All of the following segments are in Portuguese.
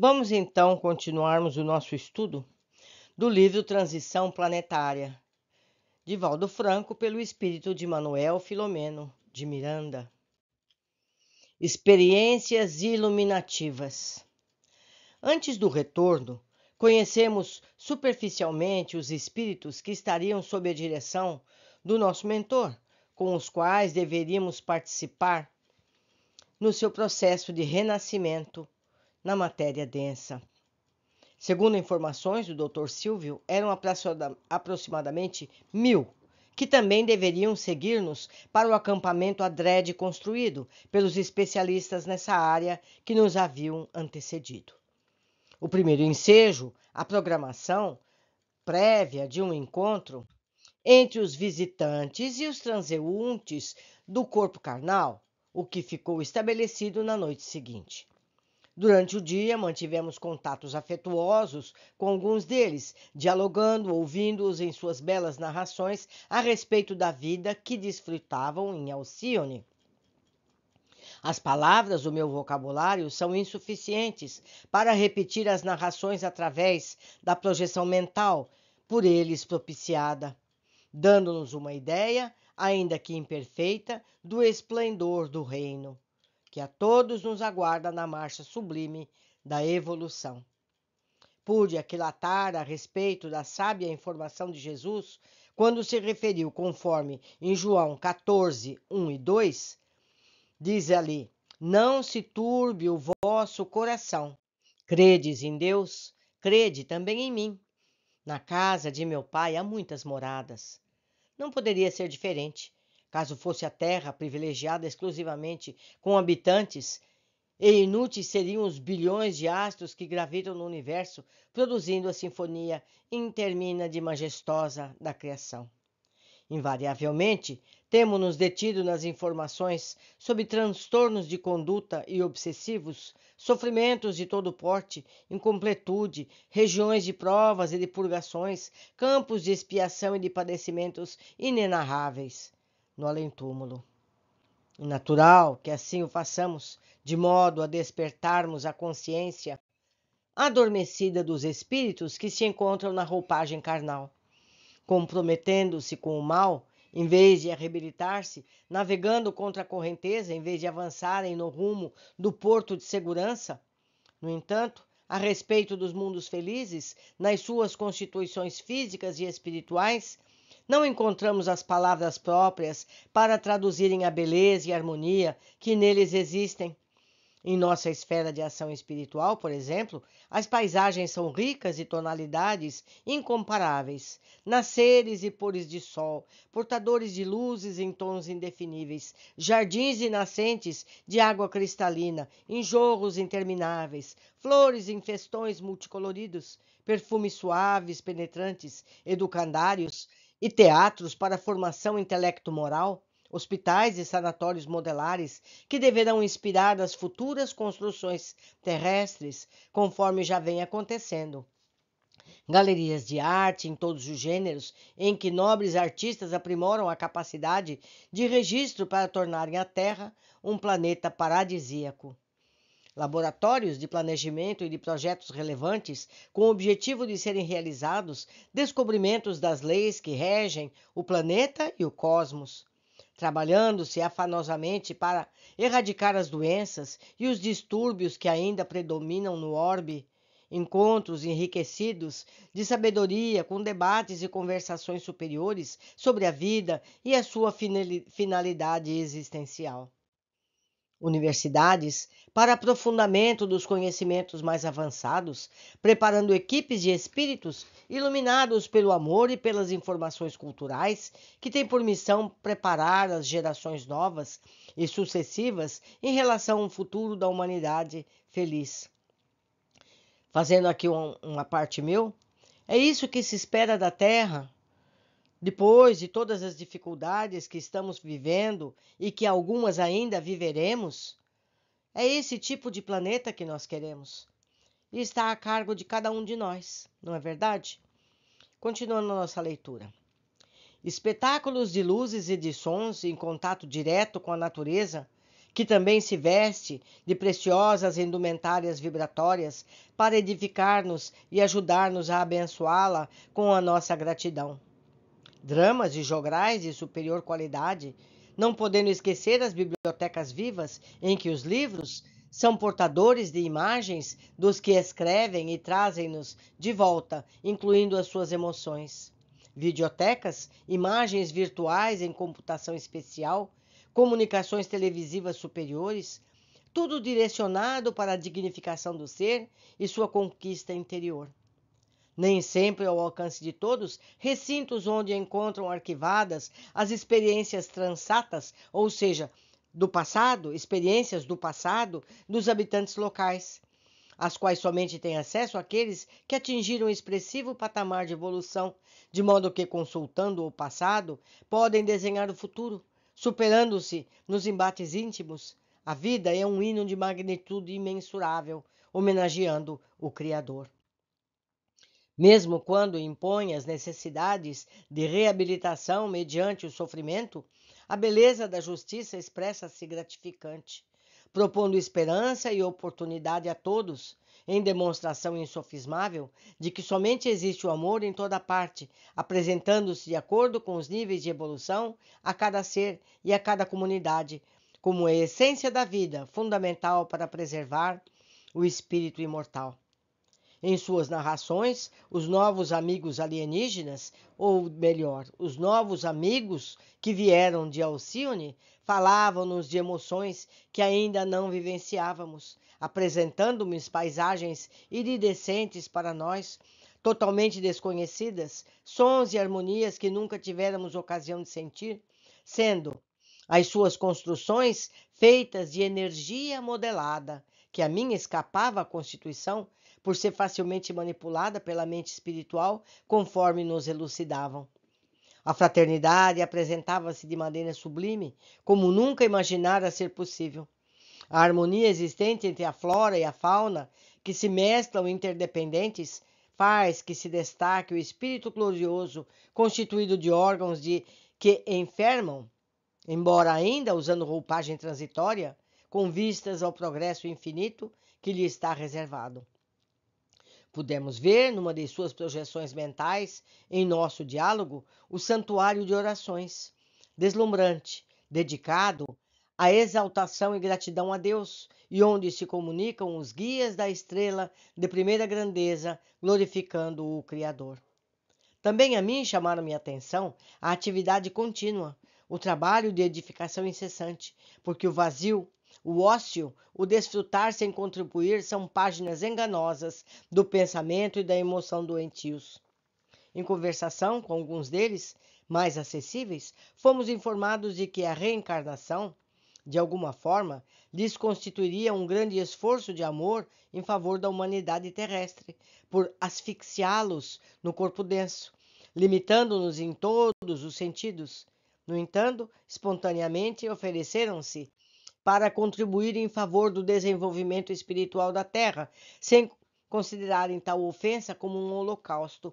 Vamos então continuarmos o nosso estudo do livro Transição Planetária, de Valdo Franco, pelo espírito de Manuel Filomeno de Miranda. Experiências iluminativas. Antes do retorno, conhecemos superficialmente os espíritos que estariam sob a direção do nosso mentor, com os quais deveríamos participar no seu processo de renascimento na matéria densa. Segundo informações do Dr. Silvio, eram aproximadamente mil, que também deveriam seguir-nos para o acampamento adrede construído pelos especialistas nessa área que nos haviam antecedido. O primeiro ensejo, a programação prévia de um encontro entre os visitantes e os transeuntes do corpo carnal, o que ficou estabelecido na noite seguinte. Durante o dia, mantivemos contatos afetuosos com alguns deles, dialogando, ouvindo-os em suas belas narrações a respeito da vida que desfrutavam em Alcione. As palavras do meu vocabulário são insuficientes para repetir as narrações através da projeção mental por eles propiciada, dando-nos uma ideia, ainda que imperfeita, do esplendor do reino que a todos nos aguarda na marcha sublime da evolução. Pude aquilatar a respeito da sábia informação de Jesus quando se referiu, conforme em João 14, 1 e 2, diz ali: Não se turbe o vosso coração. Credes em Deus, crede também em mim. Na casa de meu pai há muitas moradas. Não poderia ser diferente caso fosse a terra privilegiada exclusivamente com habitantes, e inúteis seriam os bilhões de astros que gravitam no universo, produzindo a sinfonia intermina de majestosa da criação. Invariavelmente, temos-nos detido nas informações sobre transtornos de conduta e obsessivos, sofrimentos de todo porte, incompletude, regiões de provas e de purgações, campos de expiação e de padecimentos inenarráveis no além-túmulo. E natural que assim o façamos, de modo a despertarmos a consciência adormecida dos espíritos que se encontram na roupagem carnal, comprometendo-se com o mal em vez de arrebilitar-se, navegando contra a correnteza em vez de avançarem no rumo do porto de segurança. No entanto, a respeito dos mundos felizes, nas suas constituições físicas e espirituais, não encontramos as palavras próprias para traduzirem a beleza e harmonia que neles existem. Em nossa esfera de ação espiritual, por exemplo, as paisagens são ricas de tonalidades incomparáveis, nasceres e pores de sol, portadores de luzes em tons indefiníveis, jardins e nascentes de água cristalina, enjorros intermináveis, flores em festões multicoloridos, perfumes suaves, penetrantes, educandários e teatros para formação intelecto-moral, hospitais e sanatórios modelares que deverão inspirar as futuras construções terrestres, conforme já vem acontecendo. Galerias de arte em todos os gêneros, em que nobres artistas aprimoram a capacidade de registro para tornarem a Terra um planeta paradisíaco laboratórios de planejamento e de projetos relevantes com o objetivo de serem realizados descobrimentos das leis que regem o planeta e o cosmos. Trabalhando-se afanosamente para erradicar as doenças e os distúrbios que ainda predominam no orbe, encontros enriquecidos de sabedoria com debates e conversações superiores sobre a vida e a sua finalidade existencial universidades para aprofundamento dos conhecimentos mais avançados, preparando equipes de espíritos iluminados pelo amor e pelas informações culturais, que têm por missão preparar as gerações novas e sucessivas em relação ao futuro da humanidade feliz. Fazendo aqui uma parte meu, é isso que se espera da Terra depois de todas as dificuldades que estamos vivendo e que algumas ainda viveremos, é esse tipo de planeta que nós queremos. E está a cargo de cada um de nós, não é verdade? Continuando a nossa leitura. Espetáculos de luzes e de sons em contato direto com a natureza, que também se veste de preciosas indumentárias vibratórias para edificar-nos e ajudar-nos a abençoá-la com a nossa gratidão dramas e jograis de superior qualidade, não podendo esquecer as bibliotecas vivas em que os livros são portadores de imagens dos que escrevem e trazem-nos de volta, incluindo as suas emoções. Videotecas, imagens virtuais em computação especial, comunicações televisivas superiores, tudo direcionado para a dignificação do ser e sua conquista interior. Nem sempre ao alcance de todos, recintos onde encontram arquivadas as experiências transatas, ou seja, do passado, experiências do passado dos habitantes locais, às quais somente têm acesso aqueles que atingiram um expressivo patamar de evolução, de modo que, consultando o passado, podem desenhar o futuro, superando-se nos embates íntimos. A vida é um hino de magnitude imensurável, homenageando o Criador. Mesmo quando impõe as necessidades de reabilitação mediante o sofrimento, a beleza da justiça expressa-se gratificante, propondo esperança e oportunidade a todos, em demonstração insofismável de que somente existe o amor em toda parte, apresentando-se de acordo com os níveis de evolução a cada ser e a cada comunidade, como é a essência da vida, fundamental para preservar o espírito imortal. Em suas narrações, os novos amigos alienígenas, ou melhor, os novos amigos que vieram de Alcione, falavam-nos de emoções que ainda não vivenciávamos, apresentando-nos paisagens iridescentes para nós, totalmente desconhecidas, sons e harmonias que nunca tivéramos ocasião de sentir, sendo as suas construções feitas de energia modelada, que a mim escapava a constituição por ser facilmente manipulada pela mente espiritual, conforme nos elucidavam. A fraternidade apresentava-se de maneira sublime, como nunca imaginara ser possível. A harmonia existente entre a flora e a fauna, que se mesclam interdependentes, faz que se destaque o espírito glorioso, constituído de órgãos de que enfermam, embora ainda usando roupagem transitória, com vistas ao progresso infinito que lhe está reservado. Pudemos ver, numa de suas projeções mentais, em nosso diálogo, o santuário de orações, deslumbrante, dedicado à exaltação e gratidão a Deus, e onde se comunicam os guias da estrela de primeira grandeza, glorificando o Criador. Também a mim chamaram minha atenção a atividade contínua, o trabalho de edificação incessante, porque o vazio o ócio, o desfrutar sem contribuir são páginas enganosas do pensamento e da emoção doentios. Em conversação com alguns deles, mais acessíveis, fomos informados de que a reencarnação, de alguma forma, lhes constituiria um grande esforço de amor em favor da humanidade terrestre, por asfixiá-los no corpo denso, limitando-nos em todos os sentidos. No entanto, espontaneamente ofereceram-se para contribuir em favor do desenvolvimento espiritual da terra, sem considerarem então, tal ofensa como um holocausto.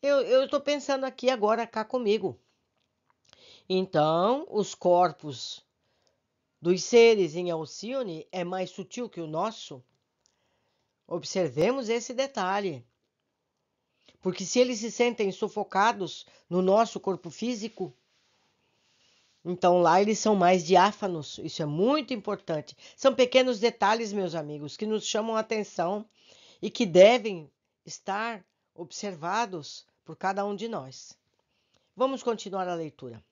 Eu estou pensando aqui agora, cá comigo. Então, os corpos dos seres em Alcione é mais sutil que o nosso? Observemos esse detalhe. Porque se eles se sentem sufocados no nosso corpo físico, então lá eles são mais diáfanos, isso é muito importante. São pequenos detalhes, meus amigos, que nos chamam a atenção e que devem estar observados por cada um de nós. Vamos continuar a leitura.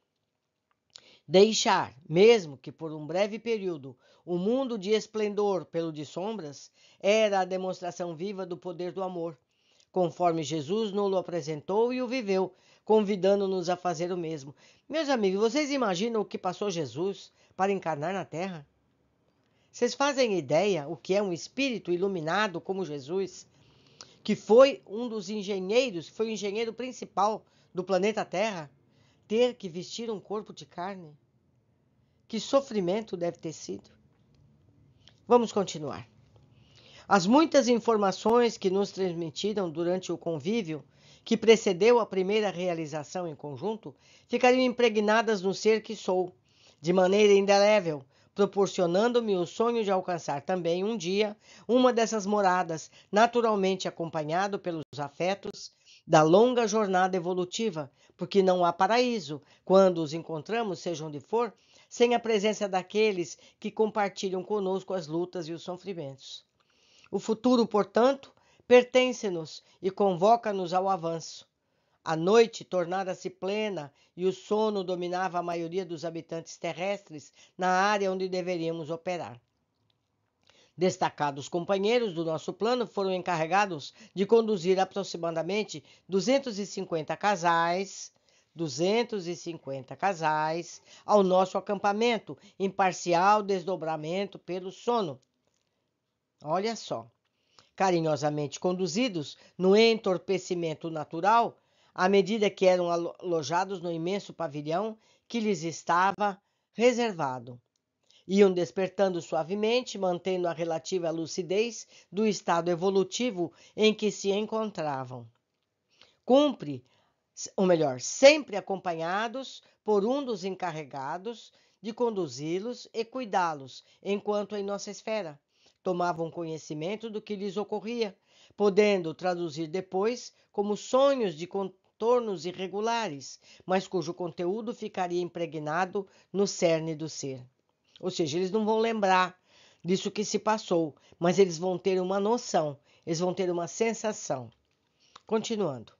Deixar, mesmo que por um breve período, o um mundo de esplendor pelo de sombras, era a demonstração viva do poder do amor, conforme Jesus nos o apresentou e o viveu convidando-nos a fazer o mesmo. Meus amigos, vocês imaginam o que passou Jesus para encarnar na Terra? Vocês fazem ideia o que é um espírito iluminado como Jesus, que foi um dos engenheiros, foi o engenheiro principal do planeta Terra, ter que vestir um corpo de carne? Que sofrimento deve ter sido? Vamos continuar. As muitas informações que nos transmitiram durante o convívio que precedeu a primeira realização em conjunto, ficariam impregnadas no ser que sou, de maneira indelével, proporcionando-me o sonho de alcançar também um dia uma dessas moradas, naturalmente acompanhado pelos afetos da longa jornada evolutiva, porque não há paraíso quando os encontramos, seja onde for, sem a presença daqueles que compartilham conosco as lutas e os sofrimentos. O futuro, portanto, pertence-nos e convoca-nos ao avanço. A noite tornara-se plena e o sono dominava a maioria dos habitantes terrestres na área onde deveríamos operar. Destacados companheiros do nosso plano foram encarregados de conduzir aproximadamente 250 casais, 250 casais ao nosso acampamento em parcial desdobramento pelo sono. Olha só, carinhosamente conduzidos no entorpecimento natural, à medida que eram alojados no imenso pavilhão que lhes estava reservado. Iam despertando suavemente, mantendo a relativa lucidez do estado evolutivo em que se encontravam. Cumpre, ou melhor, sempre acompanhados por um dos encarregados de conduzi-los e cuidá-los enquanto em nossa esfera tomavam conhecimento do que lhes ocorria, podendo traduzir depois como sonhos de contornos irregulares, mas cujo conteúdo ficaria impregnado no cerne do ser. Ou seja, eles não vão lembrar disso que se passou, mas eles vão ter uma noção, eles vão ter uma sensação. Continuando.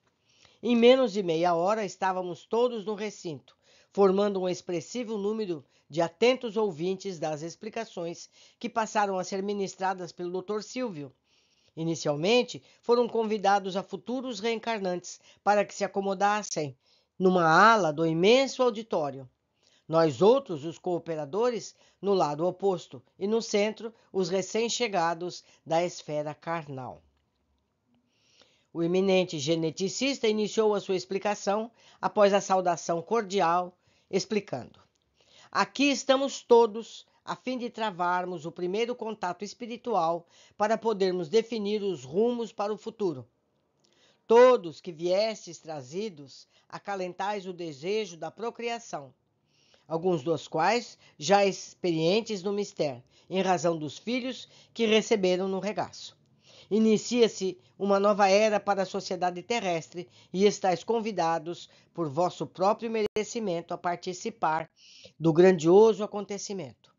Em menos de meia hora estávamos todos no recinto, formando um expressivo número de atentos ouvintes das explicações que passaram a ser ministradas pelo Dr. Silvio. Inicialmente, foram convidados a futuros reencarnantes para que se acomodassem numa ala do imenso auditório. Nós outros, os cooperadores, no lado oposto, e no centro, os recém-chegados da esfera carnal. O eminente geneticista iniciou a sua explicação após a saudação cordial, explicando: Aqui estamos todos a fim de travarmos o primeiro contato espiritual para podermos definir os rumos para o futuro. Todos que viestes trazidos, acalentais o desejo da procriação, alguns dos quais já experientes no mistério, em razão dos filhos que receberam no regaço. Inicia-se uma nova era para a sociedade terrestre e estáis convidados, por vosso próprio merecimento, a participar do grandioso acontecimento.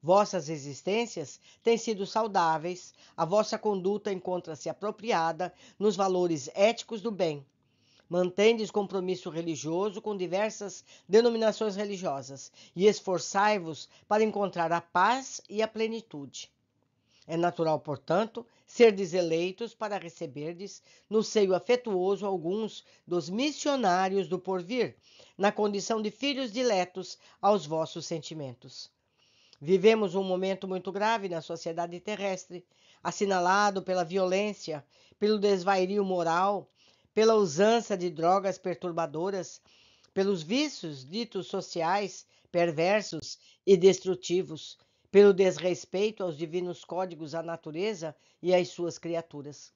Vossas existências têm sido saudáveis, a vossa conduta encontra-se apropriada nos valores éticos do bem. Mantendes compromisso religioso com diversas denominações religiosas e esforçai-vos para encontrar a paz e a plenitude. É natural, portanto, serdes eleitos para receberdes no seio afetuoso alguns dos missionários do porvir, na condição de filhos diletos aos vossos sentimentos. Vivemos um momento muito grave na sociedade terrestre, assinalado pela violência, pelo desvairio moral, pela usança de drogas perturbadoras, pelos vícios ditos sociais perversos e destrutivos pelo desrespeito aos divinos códigos à natureza e às suas criaturas.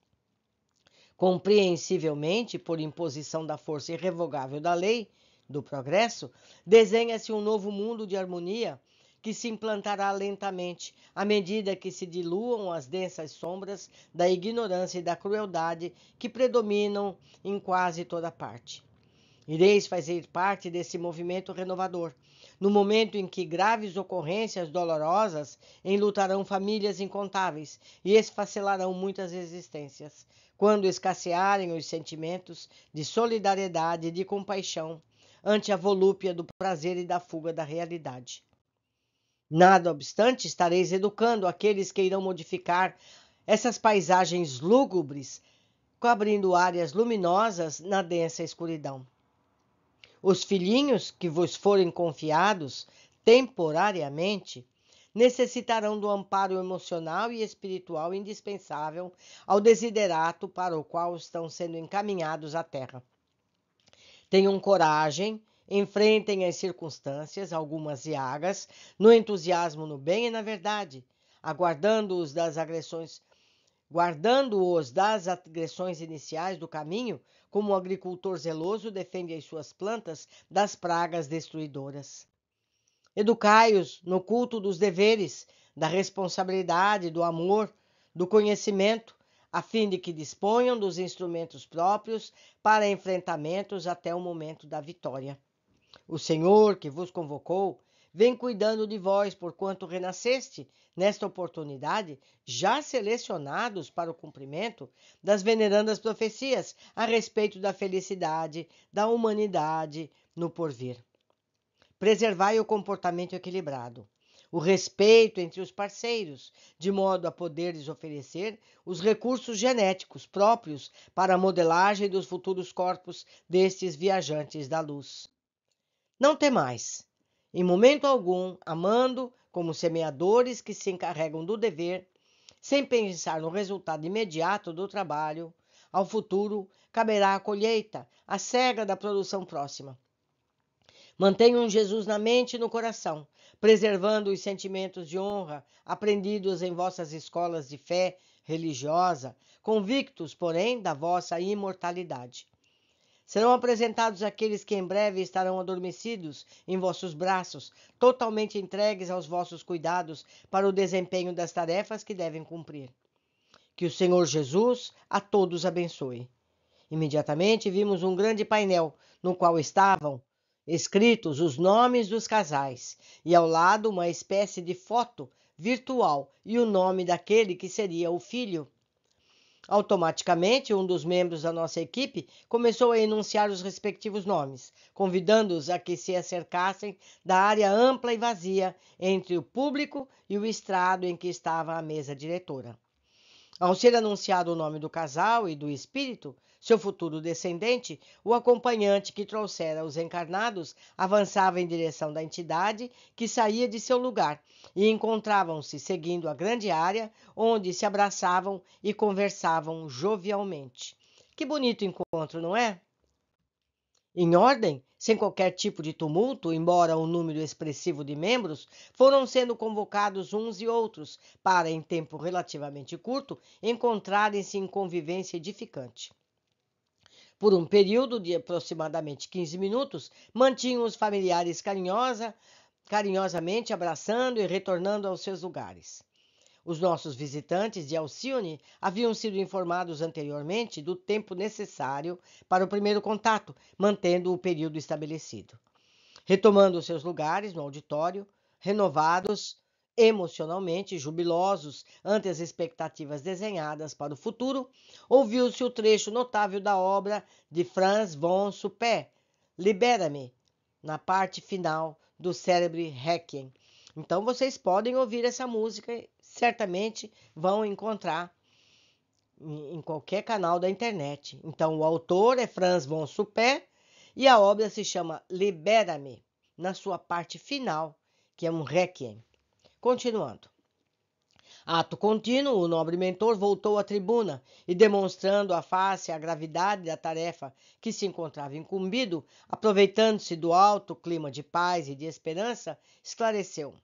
Compreensivelmente, por imposição da força irrevogável da lei, do progresso, desenha-se um novo mundo de harmonia que se implantará lentamente à medida que se diluam as densas sombras da ignorância e da crueldade que predominam em quase toda parte. Ireis fazer parte desse movimento renovador, no momento em que graves ocorrências dolorosas enlutarão famílias incontáveis e esfacelarão muitas existências. Quando escassearem os sentimentos de solidariedade e de compaixão ante a volúpia do prazer e da fuga da realidade. Nada obstante, estareis educando aqueles que irão modificar essas paisagens lúgubres, cobrindo áreas luminosas na densa escuridão. Os filhinhos que vos forem confiados temporariamente necessitarão do amparo emocional e espiritual indispensável ao desiderato para o qual estão sendo encaminhados à Terra. Tenham coragem, enfrentem as circunstâncias, algumas iagas, no entusiasmo no bem e na verdade, aguardando-os das agressões guardando-os das agressões iniciais do caminho, como o agricultor zeloso defende as suas plantas das pragas destruidoras. Educai-os no culto dos deveres, da responsabilidade, do amor, do conhecimento, a fim de que disponham dos instrumentos próprios para enfrentamentos até o momento da vitória. O Senhor que vos convocou Vem cuidando de vós, porquanto renasceste, nesta oportunidade, já selecionados para o cumprimento das venerandas profecias a respeito da felicidade, da humanidade no porvir. Preservai o comportamento equilibrado, o respeito entre os parceiros, de modo a poderes oferecer os recursos genéticos próprios para a modelagem dos futuros corpos destes viajantes da luz. Não temais, em momento algum, amando como semeadores que se encarregam do dever, sem pensar no resultado imediato do trabalho, ao futuro caberá a colheita, a cega da produção próxima. Mantenham Jesus na mente e no coração, preservando os sentimentos de honra aprendidos em vossas escolas de fé religiosa, convictos, porém, da vossa imortalidade. Serão apresentados aqueles que em breve estarão adormecidos em vossos braços, totalmente entregues aos vossos cuidados para o desempenho das tarefas que devem cumprir. Que o Senhor Jesus a todos abençoe. Imediatamente vimos um grande painel no qual estavam escritos os nomes dos casais e ao lado uma espécie de foto virtual e o nome daquele que seria o filho Automaticamente, um dos membros da nossa equipe começou a enunciar os respectivos nomes, convidando-os a que se acercassem da área ampla e vazia entre o público e o estrado em que estava a mesa diretora. Ao ser anunciado o nome do casal e do espírito, seu futuro descendente, o acompanhante que trouxera os encarnados avançava em direção da entidade que saía de seu lugar e encontravam-se seguindo a grande área onde se abraçavam e conversavam jovialmente. Que bonito encontro, não é? Em ordem, sem qualquer tipo de tumulto, embora um número expressivo de membros, foram sendo convocados uns e outros para, em tempo relativamente curto, encontrarem-se em convivência edificante. Por um período de aproximadamente 15 minutos, mantinham os familiares carinhosa, carinhosamente abraçando e retornando aos seus lugares. Os nossos visitantes de Alcione haviam sido informados anteriormente do tempo necessário para o primeiro contato, mantendo o período estabelecido. Retomando seus lugares no auditório, renovados emocionalmente, jubilosos ante as expectativas desenhadas para o futuro, ouviu-se o trecho notável da obra de Franz von Suppé, Libera-me, na parte final do Cérebro Requiem. Então vocês podem ouvir essa música certamente vão encontrar em qualquer canal da internet. Então, o autor é Franz von Suppé e a obra se chama Libera-me, na sua parte final, que é um requiem. Continuando. Ato contínuo, o nobre mentor voltou à tribuna e, demonstrando a face a gravidade da tarefa que se encontrava incumbido, aproveitando-se do alto clima de paz e de esperança, esclareceu: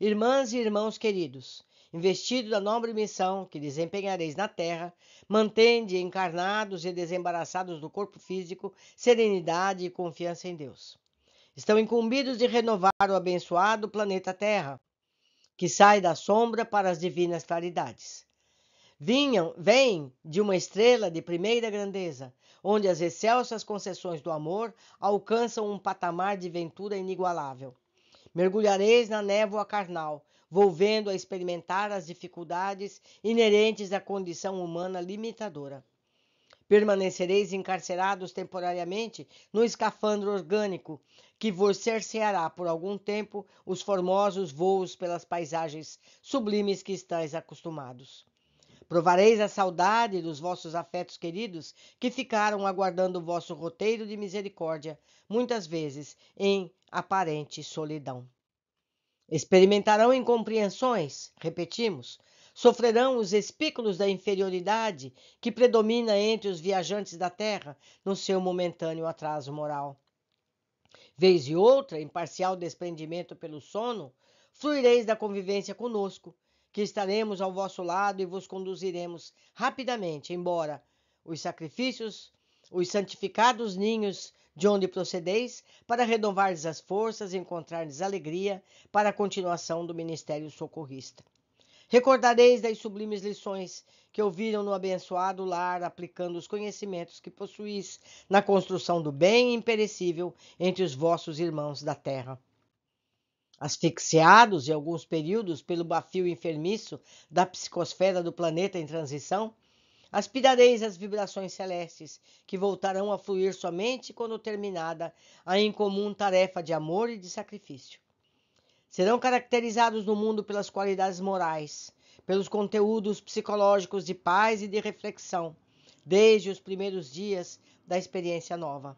Irmãs e irmãos queridos, investido da nobre missão que desempenhareis na terra, mantende encarnados e desembaraçados do corpo físico serenidade e confiança em Deus. Estão incumbidos de renovar o abençoado planeta Terra, que sai da sombra para as divinas claridades. Vinham, vêm de uma estrela de primeira grandeza, onde as excelsas concessões do amor alcançam um patamar de ventura inigualável. Mergulhareis na névoa carnal, volvendo a experimentar as dificuldades inerentes à condição humana limitadora. Permanecereis encarcerados temporariamente no escafandro orgânico, que vos cerceará por algum tempo os formosos voos pelas paisagens sublimes que estáis acostumados. Provareis a saudade dos vossos afetos queridos que ficaram aguardando o vosso roteiro de misericórdia, muitas vezes em aparente solidão. Experimentarão incompreensões, repetimos, sofrerão os espículos da inferioridade que predomina entre os viajantes da terra no seu momentâneo atraso moral. Vez e outra, em parcial desprendimento pelo sono, fluireis da convivência conosco, que estaremos ao vosso lado e vos conduziremos rapidamente embora os sacrifícios, os santificados ninhos de onde procedeis, para redovar-lhes as forças e encontrar-lhes alegria para a continuação do ministério socorrista. Recordareis das sublimes lições que ouviram no abençoado lar, aplicando os conhecimentos que possuís na construção do bem imperecível entre os vossos irmãos da terra. Asfixiados em alguns períodos pelo bafio enfermiço da psicosfera do planeta em transição, Aspirareis as vibrações celestes, que voltarão a fluir somente quando terminada a incomum tarefa de amor e de sacrifício. Serão caracterizados no mundo pelas qualidades morais, pelos conteúdos psicológicos de paz e de reflexão, desde os primeiros dias da experiência nova.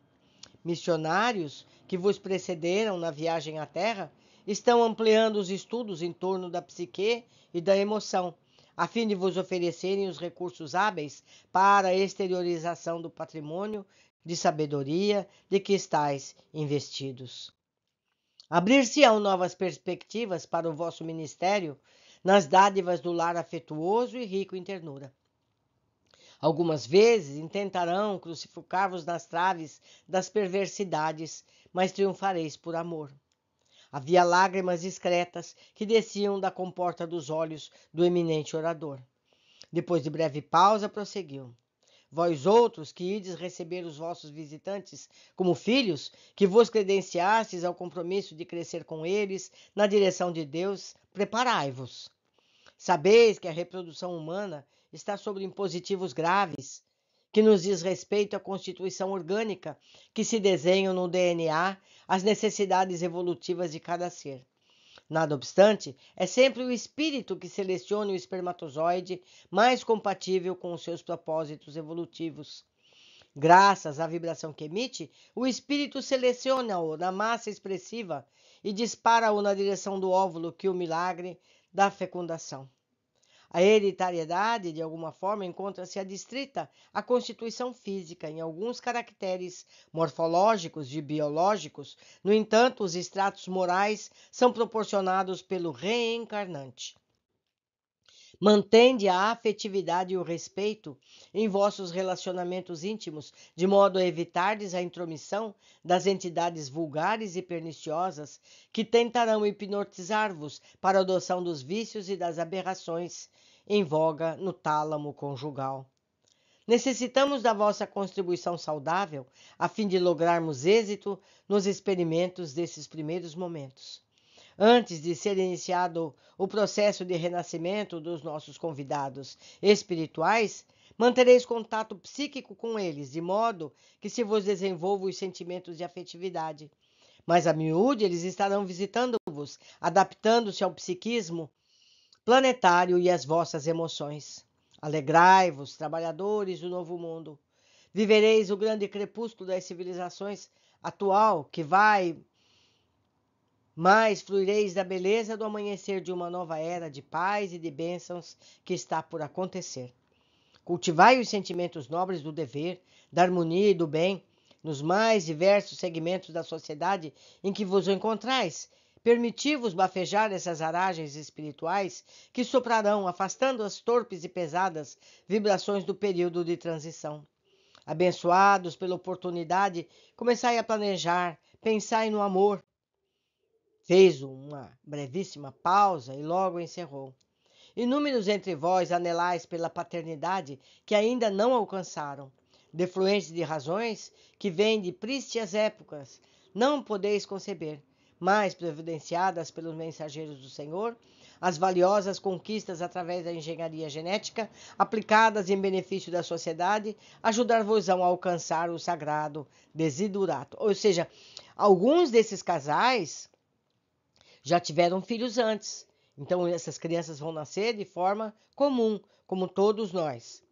Missionários que vos precederam na viagem à Terra estão ampliando os estudos em torno da psique e da emoção a fim de vos oferecerem os recursos hábeis para a exteriorização do patrimônio de sabedoria de que estáis investidos. Abrir-se-ão novas perspectivas para o vosso ministério nas dádivas do lar afetuoso e rico em ternura. Algumas vezes intentarão crucificar-vos nas traves das perversidades, mas triunfareis por amor. Havia lágrimas discretas que desciam da comporta dos olhos do eminente orador. Depois de breve pausa, prosseguiu. Vós outros que ides receber os vossos visitantes como filhos, que vos credenciastes ao compromisso de crescer com eles na direção de Deus, preparai-vos. Sabeis que a reprodução humana está sob impositivos graves que nos diz respeito à constituição orgânica, que se desenham no DNA as necessidades evolutivas de cada ser. Nada obstante, é sempre o espírito que seleciona o espermatozoide mais compatível com os seus propósitos evolutivos. Graças à vibração que emite, o espírito seleciona-o na massa expressiva e dispara-o na direção do óvulo, que é o milagre da fecundação. A hereditariedade, de alguma forma, encontra-se adstrita à constituição física em alguns caracteres morfológicos e biológicos, no entanto, os estratos morais são proporcionados pelo reencarnante. Mantende a afetividade e o respeito em vossos relacionamentos íntimos, de modo a evitardes a intromissão das entidades vulgares e perniciosas que tentarão hipnotizar-vos para a adoção dos vícios e das aberrações em voga no tálamo conjugal. Necessitamos da vossa contribuição saudável a fim de lograrmos êxito nos experimentos desses primeiros momentos antes de ser iniciado o processo de renascimento dos nossos convidados espirituais, mantereis contato psíquico com eles, de modo que se vos desenvolvam os sentimentos de afetividade. Mas a miúde eles estarão visitando-vos, adaptando-se ao psiquismo planetário e às vossas emoções. Alegrai-vos, trabalhadores do novo mundo. Vivereis o grande crepúsculo das civilizações atual que vai mas fluireis da beleza do amanhecer de uma nova era de paz e de bênçãos que está por acontecer. Cultivai os sentimentos nobres do dever, da harmonia e do bem nos mais diversos segmentos da sociedade em que vos encontrais. Permiti-vos bafejar essas aragens espirituais que soprarão, afastando as torpes e pesadas vibrações do período de transição. Abençoados pela oportunidade, começai a planejar, pensai no amor, Fez uma brevíssima pausa e logo encerrou. Inúmeros entre vós anelais pela paternidade que ainda não alcançaram, defluentes de razões que vêm de prístias épocas, não podeis conceber, mas providenciadas pelos mensageiros do Senhor, as valiosas conquistas através da engenharia genética, aplicadas em benefício da sociedade, ajudar-vos-ão a alcançar o sagrado desidurato. Ou seja, alguns desses casais já tiveram filhos antes. Então, essas crianças vão nascer de forma comum, como todos nós.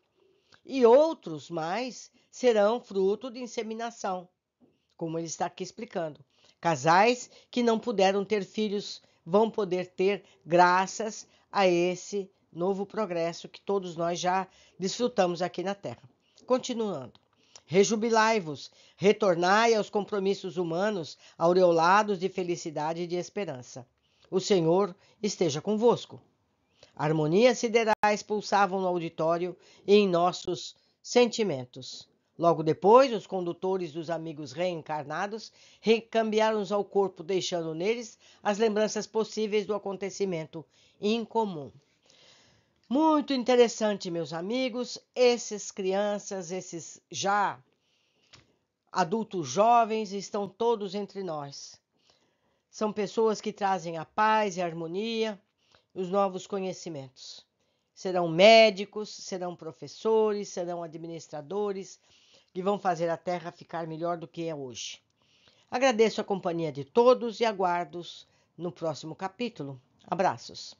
E outros mais serão fruto de inseminação, como ele está aqui explicando. Casais que não puderam ter filhos vão poder ter, graças a esse novo progresso que todos nós já desfrutamos aqui na Terra. Continuando. Rejubilai-vos, retornai aos compromissos humanos, aureolados de felicidade e de esperança. O Senhor esteja convosco. Harmonias siderais pulsavam no auditório e em nossos sentimentos. Logo depois, os condutores dos amigos reencarnados recambiaram-nos ao corpo, deixando neles as lembranças possíveis do acontecimento incomum. Muito interessante, meus amigos, esses crianças, esses já adultos jovens estão todos entre nós. São pessoas que trazem a paz e a harmonia, os novos conhecimentos. Serão médicos, serão professores, serão administradores que vão fazer a Terra ficar melhor do que é hoje. Agradeço a companhia de todos e aguardo-os no próximo capítulo. Abraços.